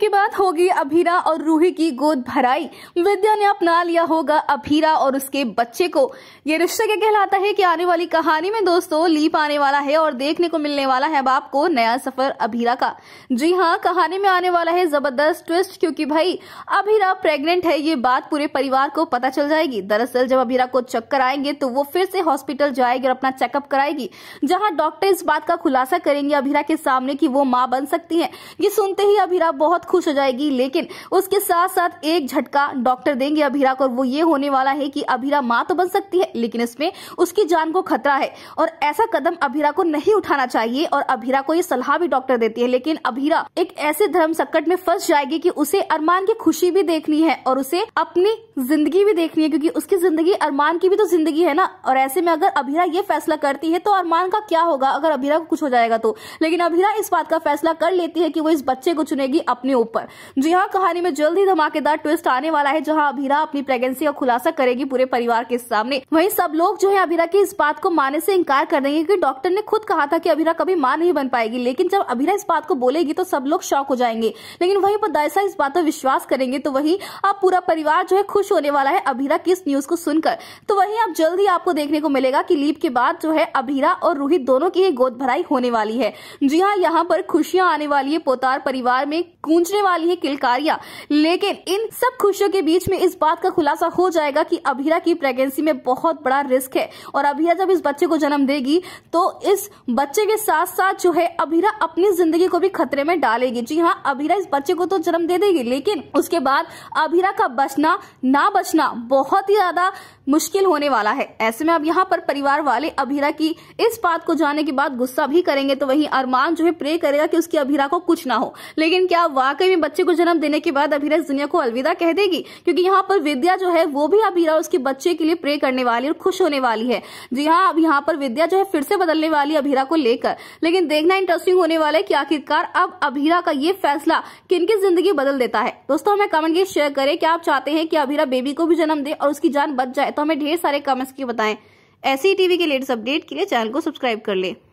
के बाद होगी अभीरा और रूही की गोद भराई विद्या ने अपना लिया होगा अभीरा और उसके बच्चे को ये रिश्ते क्या कहलाता है कि आने वाली कहानी में दोस्तों लीप आने वाला है और देखने को मिलने वाला है अब आपको नया सफर अभीरा का जी हाँ कहानी में आने वाला है जबरदस्त ट्विस्ट क्योंकि भाई अभीरा प्रेगनेंट है ये बात पूरे परिवार को पता चल जाएगी दरअसल जब अभीरा को चक्कर आएंगे तो वो फिर से हॉस्पिटल जाएगी और अपना चेकअप कराएगी जहाँ डॉक्टर इस बात का खुलासा करेंगे अभीरा के सामने की वो माँ बन सकती है ये सुनते ही अभीरा बहुत बहुत खुश हो जाएगी लेकिन उसके साथ साथ एक झटका डॉक्टर देंगे अभीरा को और वो ये होने वाला है कि अभीरा माँ तो बन सकती है लेकिन इसमें उसकी जान को खतरा है और ऐसा कदम अभीरा को नहीं उठाना चाहिए और अभीरा को ये सलाह भी डॉक्टर देती है लेकिन अभीरा एक ऐसे धर्म संकट में फंस जाएगी की उसे अरमान की खुशी भी देखनी है और उसे अपनी जिंदगी भी देखनी है क्योंकि उसकी जिंदगी अरमान की भी तो जिंदगी है ना और ऐसे में अगर अभीरा ये फैसला करती है तो अरमान का क्या होगा अगर अभीरा को कुछ हो जाएगा तो लेकिन अभीरा इस बात का फैसला कर लेती है कि वो इस बच्चे को चुनेगी अपने अपने ऊपर जी हाँ कहानी में जल्द ही धमाकेदार ट्विस्ट आने वाला है जहाँ अभीरा अपनी प्रेगनेंसी का खुलासा करेगी पूरे परिवार के सामने वही सब लोग जो है अभीरा की इस बात को मानने से इंकार कर देंगे की डॉक्टर ने खुद कहा था की अभीरा कभी मां नहीं बन पाएगी लेकिन जब अभीरा इस बात को बोलेगी तो सब लोग शौक हो जाएंगे लेकिन वही पर दायसा इस बात पर विश्वास करेंगे तो वही अब पूरा परिवार जो है खुश होने वाला है अभीरा की इस न्यूज को सुनकर तो वही अब जल्द ही आपको देखने को मिलेगा की लीप के बाद जो है अभीरा और रोहित दोनों की गोद भराई होने वाली है जी हाँ यहाँ पर खुशियां आने वाली है पोतार परिवार में कून गूंजने वाली है किलकारिया लेकिन इन सब खुशियों के बीच में इस बात का खुलासा हो जाएगा कि अभिरा की प्रेगनेंसी में बहुत बड़ा रिस्क है और अभिरा जब इस बच्चे को जन्म देगी तो इस बच्चे के साथ साथ जो है अभिरा अपनी जिंदगी को भी खतरे में डालेगी जी हाँ अभिरा इस बच्चे को तो जन्म दे देगी लेकिन उसके बाद अभिरा का बचना ना बचना बहुत ही ज्यादा मुश्किल होने वाला है ऐसे में अब यहाँ पर परिवार वाले अभिरा की इस बात को जाने के बाद गुस्सा भी करेंगे तो वहीं अरमान जो है प्रे करेगा कि उसकी अभिरा को कुछ ना हो लेकिन क्या वाकई में बच्चे को जन्म देने के बाद अभिरा इस दुनिया को अलविदा कह देगी क्योंकि यहाँ पर विद्या जो है वो भी अभिरा उसके बच्चे के लिए प्रे करने वाली और खुश होने वाली है जी हाँ अब यहाँ पर विद्या जो है फिर से बदलने वाली अभिरा को लेकर लेकिन देखना इंटरेस्टिंग होने वाला है की आखिरकार अब अभिरा का ये फैसला किन की जिंदगी बदल देता है दोस्तों हमें कमेंट के शेयर करें कि आप चाहते हैं कि अभिरा बेबी को भी जन्म दे और उसकी जान बच जाए तो हमें ढेर सारे कमेंट्स की बताएं ऐसी टीवी के लेटेस्ट अपडेट के लिए चैनल को सब्सक्राइब कर लें